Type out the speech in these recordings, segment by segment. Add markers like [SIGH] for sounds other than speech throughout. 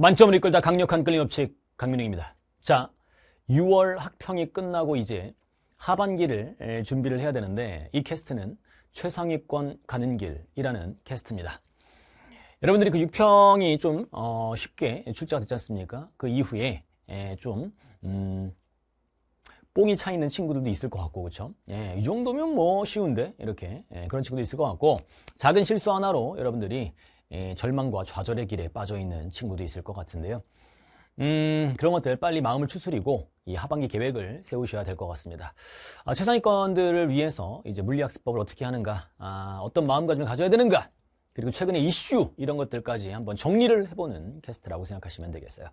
만점을 이끌다 강력한 끌림 없이 강민영입니다. 자, 6월 학평이 끝나고 이제 하반기를 준비를 해야 되는데 이 캐스트는 최상위권 가는 길이라는 캐스트입니다. 여러분들이 그 6평이 좀 어, 쉽게 출제가 됐지 않습니까? 그 이후에 에, 좀 음, 뽕이 차 있는 친구들도 있을 것 같고 그렇죠? 예, 이 정도면 뭐 쉬운데 이렇게 예, 그런 친구도 있을 것 같고 작은 실수 하나로 여러분들이 예, 절망과 좌절의 길에 빠져 있는 친구도 있을 것 같은데요. 음, 그런 것들 빨리 마음을 추스리고 이 하반기 계획을 세우셔야 될 것 같습니다. 아, 최상위권들을 위해서 이제 물리학습법을 어떻게 하는가, 아, 어떤 마음가짐을 가져야 되는가, 그리고 최근의 이슈 이런 것들까지 한번 정리를 해보는 캐스트라고 생각하시면 되겠어요.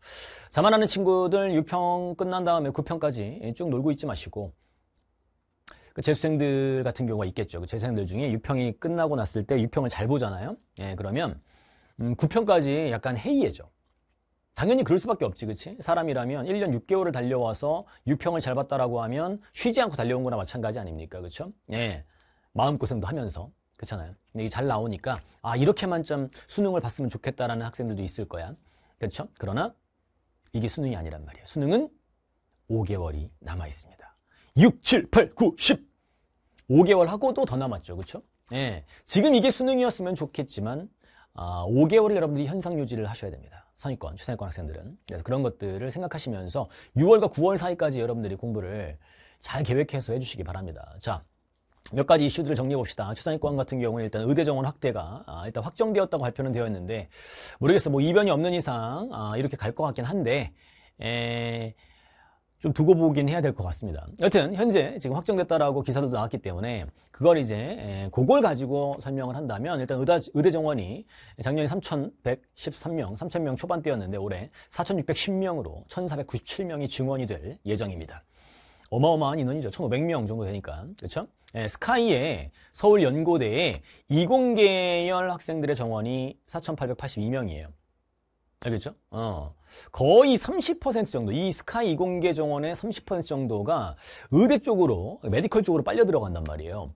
자만하는 친구들 6평 끝난 다음에 9평까지 쭉 놀고 있지 마시고 그 재수생들 같은 경우가 있겠죠. 그 재수생들 중에 유평이 끝나고 났을 때 유평을 잘 보잖아요. 예, 그러면 음, 9평까지 약간 해이해져. 당연히 그럴 수밖에 없지, 그치? 사람이라면 1년 6개월을 달려와서 유평을 잘 봤다라고 하면 쉬지 않고 달려온 거나 마찬가지 아닙니까? 그쵸? 예. 마음고생도 하면서. 그렇잖아요. 근데 이게 잘 나오니까, 아, 이렇게만 좀 수능을 봤으면 좋겠다라는 학생들도 있을 거야. 그렇죠? 그러나 이게 수능이 아니란 말이에요. 수능은 5개월이 남아 있습니다. 6, 7, 8, 9, 10 5개월 하고도 더 남았죠 그쵸? 예, 지금 이게 수능이었으면 좋겠지만 아, 5개월을 여러분들이 현상 유지를 하셔야 됩니다 상위권, 최상위권 학생들은 그래서 그런 것들을 생각하시면서 6월과 9월 사이까지 여러분들이 공부를 잘 계획해서 해주시기 바랍니다 자, 몇 가지 이슈들을 정리해 봅시다. 최상위권 같은 경우는 일단 의대 정원 확대가 아, 일단 확정되었다고 발표는 되었는데 모르겠어 뭐 이변이 없는 이상 아, 이렇게 갈 것 같긴 한데 에... 좀 두고 보긴 해야 될 것 같습니다. 여튼 현재 지금 확정됐다라고 기사도 나왔기 때문에 그걸 이제 그걸 가지고 설명을 한다면 일단 의대, 정원이 작년에 3,113명, 3,000명 초반대였는데 올해 4,610명으로 1,497명이 증원이 될 예정입니다. 어마어마한 인원이죠. 1,500명 정도 되니까. 그렇죠? 예, 스카이에 서울 연고대에 이공계열 학생들의 정원이 4,882명이에요. 알겠죠? 어. 거의 30% 정도, 이 스카이 이공계 정원의 30% 정도가 의대 쪽으로, 메디컬 쪽으로 빨려 들어간단 말이에요.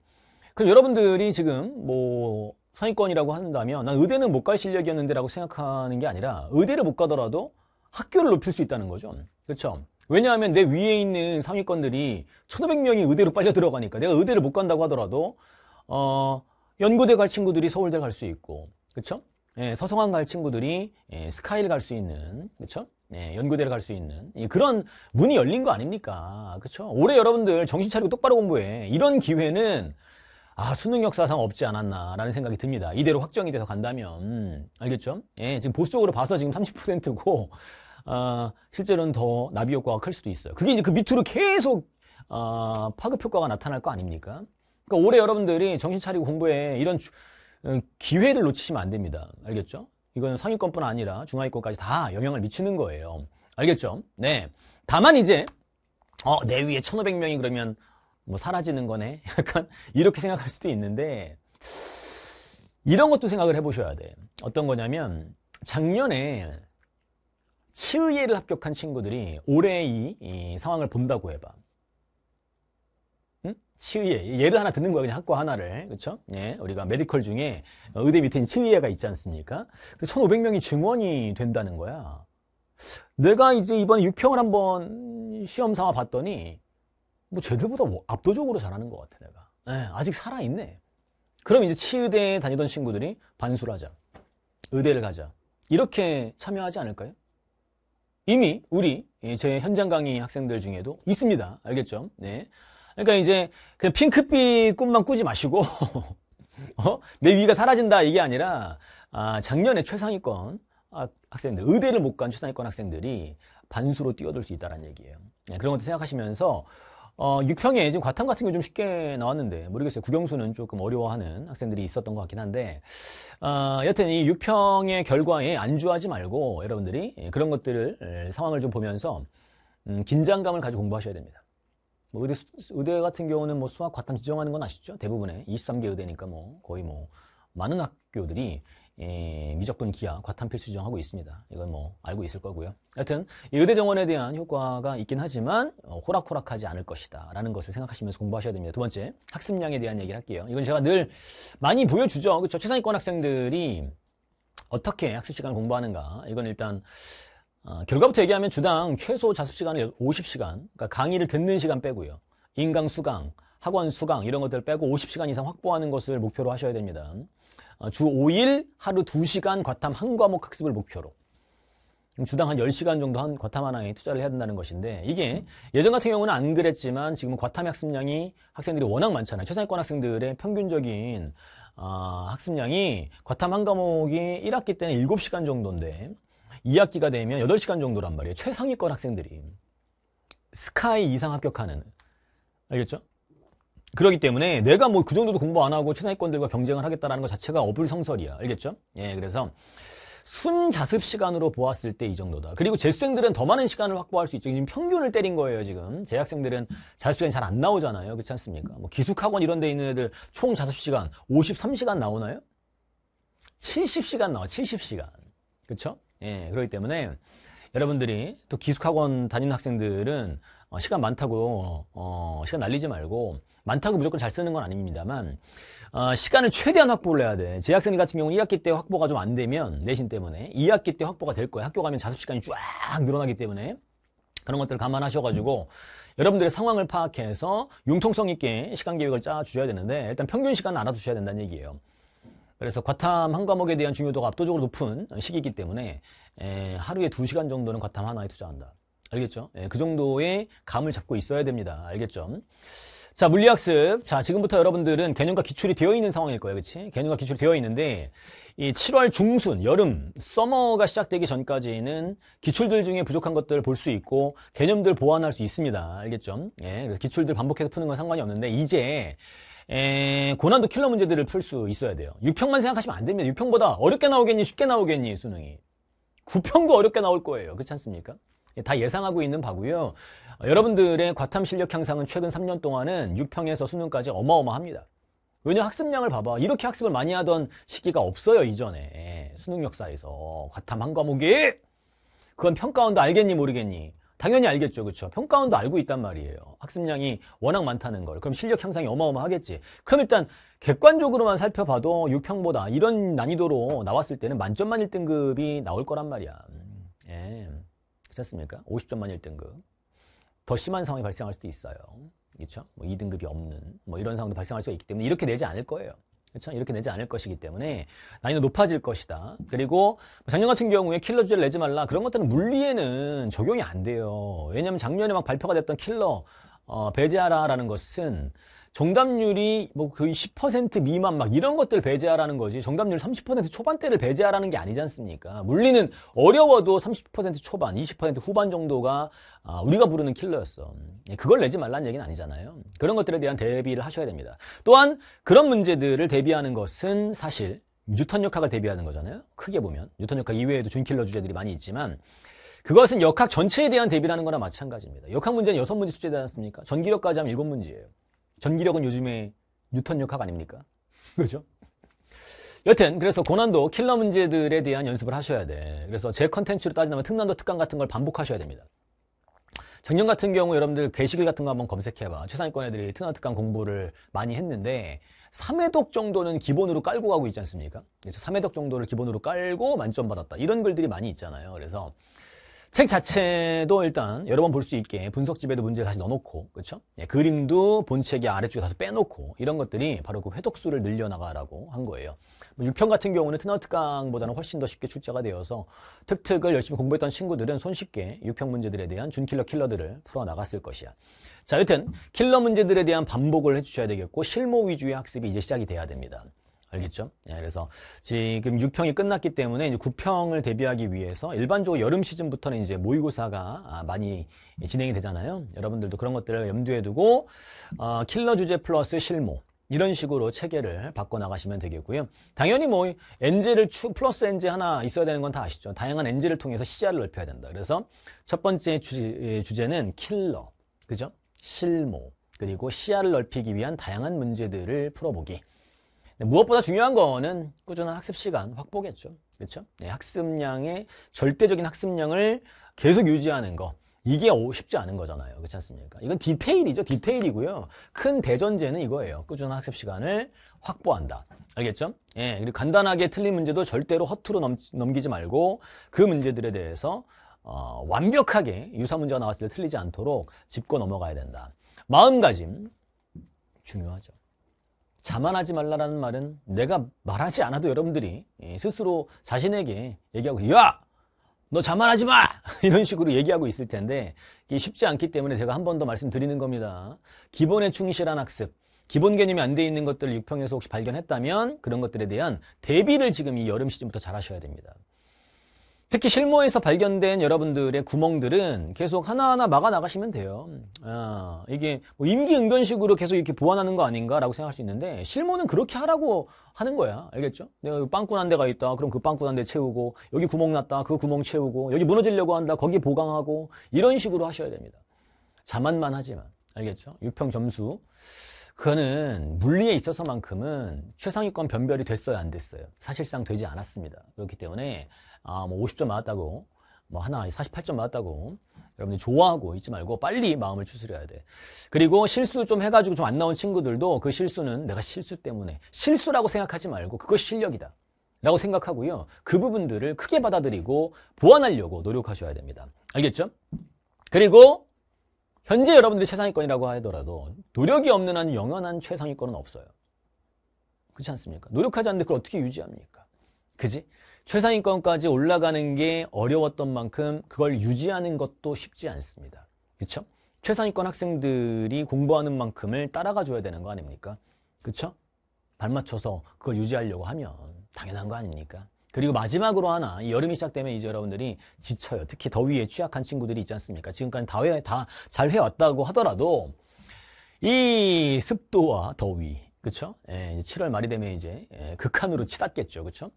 그럼 여러분들이 지금 뭐 상위권이라고 한다면 난 의대는 못 갈 실력이었는데 라고 생각하는 게 아니라 의대를 못 가더라도 학교를 높일 수 있다는 거죠. 그렇죠? 왜냐하면 내 위에 있는 상위권들이 1500명이 의대로 빨려 들어가니까 내가 의대를 못 간다고 하더라도 어, 연구대 갈 친구들이 서울대 갈 수 있고 그렇죠? 예, 서성한 갈 친구들이 예, 스카이를 갈 수 있는 그쵸죠 예, 연구대를 갈 수 있는 예, 그런 문이 열린 거 아닙니까? 그렇죠? 올해 여러분들 정신 차리고 똑바로 공부해. 이런 기회는 아, 수능 역사상 없지 않았나라는 생각이 듭니다. 이대로 확정이 돼서 간다면 음, 알겠죠? 예, 지금 보수적으로 봐서 지금 30%고 아, 어, 실제로는 더 나비 효과가 클 수도 있어요. 그게 이제 그 밑으로 계속 아, 파급 효과가 나타날 거 아닙니까? 그러니까 올해 여러분들이 정신 차리고 공부해 이런 주, 음, 기회를 놓치시면 안 됩니다. 알겠죠? 이건 상위권뿐 아니라 중하위권까지 다 영향을 미치는 거예요. 알겠죠? 네. 다만 이제 어, 내 위에 1,500명이 그러면 뭐 사라지는 거네. [LAUGHS] 약간 이렇게 생각할 수도 있는데 이런 것도 생각을 해 보셔야 돼. 어떤 거냐면 작년에 치의예를 합격한 친구들이 올해 이, 이 상황을 본다고 해봐. 치의회 예를 하나 듣는 거야 그냥 학과 하나를 그렇죠? 예, 우리가 메디컬 중에 의대 밑에 치의회가 있지 않습니까? 1,500명이 그 증원이 된다는 거야. 내가 이제 이번에 6평을 한번 시험 삼아 봤더니 뭐 쟤들보다 뭐 압도적으로 잘하는 것 같아 내가. 예, 아직 살아 있네. 그럼 이제 치의대에 다니던 친구들이 반수를 하자. 의대를 가자. 이렇게 참여하지 않을까요? 이미 우리 예, 제 현장 강의 학생들 중에도 있습니다. 알겠죠? 네. 그러니까 이제 그냥 핑크빛 꿈만 꾸지 마시고 [LAUGHS] 어? 내 위가 사라진다 이게 아니라 아, 작년에 최상위권 아, 학생들 의대를 못 간 최상위권 학생들이 반수로 뛰어들 수 있다는 얘기예요 네, 그런 것도 생각하시면서 어, 6평에 지금 과탐 같은 게 좀 쉽게 나왔는데 모르겠어요. 국영수는 조금 어려워하는 학생들이 있었던 것 같긴 한데 어, 여튼 이 6평의 결과에 안주하지 말고 여러분들이 그런 것들을 상황을 좀 보면서 음, 긴장감을 가지고 공부하셔야 됩니다. 뭐 의대, 의대 같은 경우는 뭐 수학 과탐 지정하는 건 아시죠? 대부분의 23개 의대니까 뭐 거의 뭐 많은 학교들이 예, 미적분 기하 과탐 필수 지정하고 있습니다. 이건 뭐 알고 있을 거고요. 여튼 이 의대 정원에 대한 효과가 있긴 하지만 어, 호락호락하지 않을 것이다 라는 것을 생각하시면서 공부하셔야 됩니다. 두 번째 학습량에 대한 얘기를 할게요. 이건 제가 늘 많이 보여주죠. 그렇죠? 최상위권 학생들이 어떻게 학습 시간을 공부하는가 이건 일단 어, 결과부터 얘기하면 주당 최소 자습 시간을 50시간, 그러니까 강의를 듣는 시간 빼고요. 인강 수강, 학원 수강 이런 것들 을 빼고 50시간 이상 확보하는 것을 목표로 하셔야 됩니다. 어, 주 5일 하루 2시간 과탐 한 과목 학습을 목표로 주당 한 10시간 정도 한 과탐 하나에 투자를 해야 된다는 것인데 이게 예전 같은 경우는 안 그랬지만 지금은 과탐 학습량이 학생들이 워낙 많잖아요. 최상위권 학생들의 평균적인 어, 학습량이 과탐 한 과목이 1학기 때는 7시간 정도인데 2학기가 되면 8시간 정도란 말이에요. 최상위권 학생들이. 스카이 이상 합격하는. 알겠죠? 그러기 때문에 내가 뭐 그 정도도 공부 안 하고 최상위권들과 경쟁을 하겠다라는 것 자체가 어불성설이야. 알겠죠? 예, 그래서 순자습 시간으로 보았을 때 이 정도다. 그리고 재수생들은 더 많은 시간을 확보할 수 있죠. 지금 평균을 때린 거예요, 지금. 재학생들은 자습시간이 잘 안 나오잖아요. 그렇지 않습니까? 뭐 기숙학원 이런 데 있는 애들 총 자습시간 53시간 나오나요? 70시간 나와, 70시간. 그쵸? 그렇죠? 예, 그렇기 때문에 여러분들이 또 기숙학원 다니는 학생들은 어, 시간 많다고 어, 시간 날리지 말고 많다고 무조건 잘 쓰는 건 아닙니다만 어, 시간을 최대한 확보를 해야 돼. 제 학생 같은 경우는 2학기 때 확보가 좀 안 되면 내신 때문에 2학기 때 확보가 될거예요 학교 가면 자습 시간이 쫙 늘어나기 때문에 그런 것들을 감안하셔가지고 여러분들의 상황을 파악해서 융통성 있게 시간 계획을 짜 주셔야 되는데 일단 평균 시간은 알아두셔야 된다는 얘기예요. 그래서 과탐 한 과목에 대한 중요도가 압도적으로 높은 시기이기 때문에 에, 하루에 두시간 정도는 과탐 하나에 투자한다. 알겠죠? 에, 예, 그 정도의 감을 잡고 있어야 됩니다. 알겠죠? 자, 물리학습. 자, 지금부터 여러분들은 개념과 기출이 되어 있는 상황일 거예요. 그렇지 개념과 기출이 되어 있는데, 이 7월 중순, 여름, 서머가 시작되기 전까지는 기출들 중에 부족한 것들을 볼 수 있고, 개념들 보완할 수 있습니다. 알겠죠? 예, 그래서 기출들 반복해서 푸는 건 상관이 없는데, 이제 에, 고난도 킬러 문제들을 풀 수 있어야 돼요. 6평만 생각하시면 안 됩니다. 6평보다 어렵게 나오겠니, 쉽게 나오겠니, 수능이. 9평도 어렵게 나올 거예요. 그렇지 않습니까? 예, 다 예상하고 있는 바고요. 어, 여러분들의 과탐 실력 향상은 최근 3년 동안은 6평에서 수능까지 어마어마합니다. 왜냐 학습량을 봐봐. 이렇게 학습을 많이 하던 시기가 없어요, 이전에. 수능 예, 역사에서. 과탐 한 과목이! 그건 평가원도 알겠니, 모르겠니? 당연히 알겠죠. 그쵸 평가원도 알고 있단 말이에요. 학습량이 워낙 많다는 걸. 그럼 실력 향상이 어마어마하겠지. 그럼 일단 객관적으로만 살펴봐도 6평보다 이런 난이도로 나왔을 때는 만점만 1등급이 나올 거란 말이야. 음, 예. 괜찮습니까? 50점만 1등급. 더 심한 상황이 발생할 수도 있어요. 그쵸뭐 2등급이 없는 뭐 이런 상황도 발생할 수가 있기 때문에 이렇게 내지 않을 거예요. 그렇죠? 이렇게 내지 않을 것이기 때문에 난이도 높아질 것이다. 그리고 작년 같은 경우에 킬러 주제를 내지 말라 그런 것들은 물리에는 적용이 안 돼요. 왜냐하면 작년에 막 발표가 됐던 킬러 어, 배제하라라는 것은 정답률이 뭐 거의 10% 미만 막 이런 것들 배제하라는 거지 정답률 30% 초반대를 배제하라는 게 아니지 않습니까? 물리는 어려워도 30% 초반, 20% 후반 정도가 아, 우리가 부르는 킬러였어. 예, 그걸 내지 말라는 얘기는 아니잖아요. 그런 것들에 대한 대비를 하셔야 됩니다. 또한 그런 문제들을 대비하는 것은 사실 뉴턴 역학을 대비하는 거잖아요. 크게 보면 뉴턴 역학 이외에도 준킬러 주제들이 많이 있지만 그것은 역학 전체에 대한 대비라는 거나 마찬가지입니다. 역학 문제는 6 문제 출제되지 않습니까? 전기력까지 하면 7 문제예요. 전기력은 요즘에 뉴턴 역학 아닙니까? [LAUGHS] 그죠? 여튼 그래서 고난도 킬러 문제들에 대한 연습을 하셔야 돼. 그래서 제 컨텐츠로 따지면 특난도 특강 같은 걸 반복하셔야 됩니다. 작년 같은 경우 여러분들 게시글 같은 거 한번 검색해봐. 최상위권 애들이 특난 특강 공부를 많이 했는데 3회독 정도는 기본으로 깔고 가고 있지 않습니까? 그래서 3회독 정도를 기본으로 깔고 만점 받았다. 이런 글들이 많이 있잖아요. 그래서 책 자체도 일단 여러 번 볼 수 있게 분석집에도 문제를 다시 넣어놓고 그쵸 예, 그림도 본책의 아래쪽에 다시 빼놓고 이런 것들이 바로 그 회독수를 늘려나가라고 한 거예요. 뭐 6편 같은 경우는 트너트강보다는 훨씬 더 쉽게 출제가 되어서 특특을 열심히 공부했던 친구들은 손쉽게 6편 문제들에 대한 준킬러 킬러들을 풀어나갔을 것이야. 자 여튼 킬러 문제들에 대한 반복을 해주셔야 되겠고 실무 위주의 학습이 이제 시작이 돼야 됩니다. 네. 알겠죠? 예, 그래서 지금 6평이 끝났기 때문에 이제 9평을 대비하기 위해서 일반적으로 여름 시즌부터는 이제 모의고사가 아, 많이 진행이 되잖아요. 여러분들도 그런 것들을 염두에 두고 어, 킬러 주제 플러스 실무 이런 식으로 체계를 바꿔 나가시면 되겠고요. 당연히 뭐 엔젤을 추, 플러스 엔젤 하나 있어야 되는 건 다 아시죠. 다양한 엔젤을 통해서 시야를 넓혀야 된다. 그래서 첫 번째 주, 주제는 킬러, 그죠? 실무. 그리고 시야를 넓히기 위한 다양한 문제들을 풀어보기. 네, 무엇보다 중요한 거는 꾸준한 학습 시간 확보겠죠. 그렇죠? 네, 학습량의 절대적인 학습량을 계속 유지하는 거. 이게 어, 쉽지 않은 거잖아요. 그렇지 않습니까? 이건 디테일이죠. 디테일이고요. 큰 대전제는 이거예요. 꾸준한 학습 시간을 확보한다. 알겠죠? 예, 그리고 간단하게 틀린 문제도 절대로 허투루 넘, 넘기지 말고 그 문제들에 대해서 어, 완벽하게 유사 문제가 나왔을 때 틀리지 않도록 짚고 넘어가야 된다. 마음가짐 중요하죠. 자만하지 말라라는 말은 내가 말하지 않아도 여러분들이 예, 스스로 자신에게 얘기하고 야! 너 자만하지 마! [LAUGHS] 이런 식으로 얘기하고 있을 텐데 이게 쉽지 않기 때문에 제가 한 번 더 말씀드리는 겁니다. 기본에 충실한 학습, 기본 개념이 안 돼 있는 것들을 6평에서 혹시 발견했다면 그런 것들에 대한 대비를 지금 이 여름 시즌부터 잘 하셔야 됩니다. 특히 실무에서 발견된 여러분들의 구멍들은 계속 하나하나 막아 나가시면 돼요. 음, 아, 이게 뭐 임기응변식으로 계속 이렇게 보완하는 거 아닌가라고 생각할 수 있는데 실무는 그렇게 하라고 하는 거야. 알겠죠? 내가 빵꾸난 데가 있다. 그럼 그 빵꾸난 데 채우고 여기 구멍 났다. 그 구멍 채우고 여기 무너지려고 한다. 거기 보강하고 이런 식으로 하셔야 됩니다. 자만만 하지만 알겠죠? 육평 점수 그거는 물리에 있어서만큼은 최상위권 변별이 됐어요안 됐어요. 사실상 되지 않았습니다. 그렇기 때문에 아, 뭐 50점 맞았다고, 뭐 하나 48점 맞았다고, 여러분들 좋아하고 잊지 말고 빨리 마음을 추스려야 돼. 그리고 실수 좀 해가지고 좀 안 나온 친구들도 그 실수는 내가 실수 때문에 실수라고 생각하지 말고 그것 실력이다. 라고 생각하고요. 그 부분들을 크게 받아들이고 보완하려고 노력하셔야 됩니다. 알겠죠? 그리고 현재 여러분들이 최상위권이라고 하더라도 노력이 없는 한 영원한 최상위권은 없어요. 그렇지 않습니까? 노력하지 않는데 그걸 어떻게 유지합니까? 그지? 최상위권까지 올라가는 게 어려웠던 만큼 그걸 유지하는 것도 쉽지 않습니다. 그쵸 최상위권 학생들이 공부하는 만큼을 따라가 줘야 되는 거 아닙니까? 그쵸 발맞춰서 그걸 유지하려고 하면 당연한 거 아닙니까? 그리고 마지막으로 하나 여름이 시작되면 이제 여러분들이 지쳐요. 특히 더위에 취약한 친구들이 있지 않습니까? 지금까지 다 잘 해왔다고 하더라도 이 습도와 더위 그쵸 예, 7월 말이 되면 이제 예, 극한으로 치닫겠죠, 그렇죠?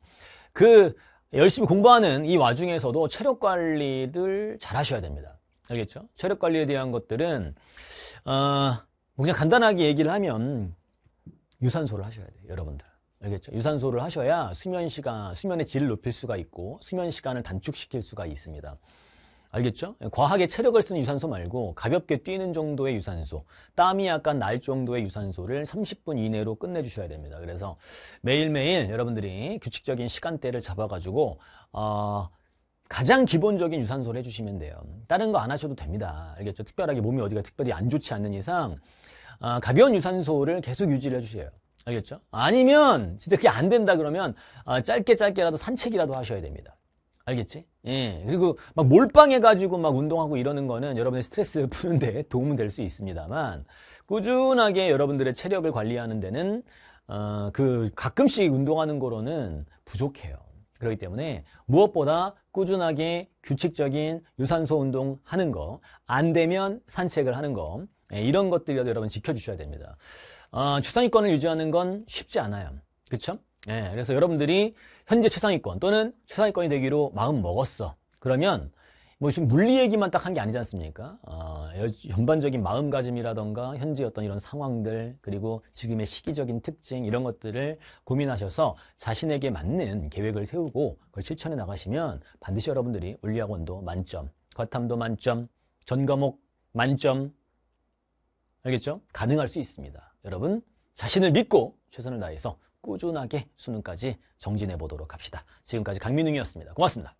그 열심히 공부하는 이 와중에서도 체력 관리를 잘 하셔야 됩니다. 알겠죠? 체력 관리에 대한 것들은 어, 뭐 그냥 간단하게 얘기를 하면 유산소를 하셔야 돼요, 여러분들. 알겠죠? 유산소를 하셔야 수면 시간, 수면의 질을 높일 수가 있고 수면 시간을 단축시킬 수가 있습니다. 알겠죠? 예, 과하게 체력을 쓰는 유산소 말고 가볍게 뛰는 정도의 유산소, 땀이 약간 날 정도의 유산소를 30분 이내로 끝내주셔야 됩니다. 그래서 매일매일 여러분들이 규칙적인 시간대를 잡아가지고 어, 가장 기본적인 유산소를 해주시면 돼요. 다른 거 안 하셔도 됩니다. 알겠죠? 특별하게 몸이 어디가 특별히 안 좋지 않는 이상 어, 가벼운 유산소를 계속 유지를 해주세요. 알겠죠? 아니면 진짜 그게 안 된다 그러면 어, 짧게 짧게라도 산책이라도 하셔야 됩니다. 알겠지? 예. 그리고 막 몰빵해가지고 막 운동하고 이러는 거는 여러분의 스트레스 [LAUGHS] 푸는데 도움은 될 수 있습니다만 꾸준하게 여러분들의 체력을 관리하는 데는 어, 그 가끔씩 운동하는 거로는 부족해요. 그렇기 때문에 무엇보다 꾸준하게 규칙적인 유산소 운동 하는 거, 안 되면 산책을 하는 거, 예, 이런 것들이라도 여러분 지켜주셔야 됩니다. 어, 최상위권을 유지하는 건 쉽지 않아요. 그쵸? 예, 그래서 여러분들이 현재 최상위권 또는 최상위권이 되기로 마음 먹었어. 그러면 뭐 지금 물리 얘기만 딱 한 게 아니지 않습니까? 어, 전반적인 마음가짐이라던가 현재 어떤 이런 상황들 그리고 지금의 시기적인 특징 이런 것들을 고민하셔서 자신에게 맞는 계획을 세우고 그걸 실천해 나가시면 반드시 여러분들이 물리학원도 만점, 과탐도 만점, 전 과목 만점 알겠죠? 가능할 수 있습니다. 여러분 자신을 믿고 최선을 다해서 꾸준하게 수능까지 정진해 보도록 합시다. 지금까지 강민웅이었습니다. 고맙습니다.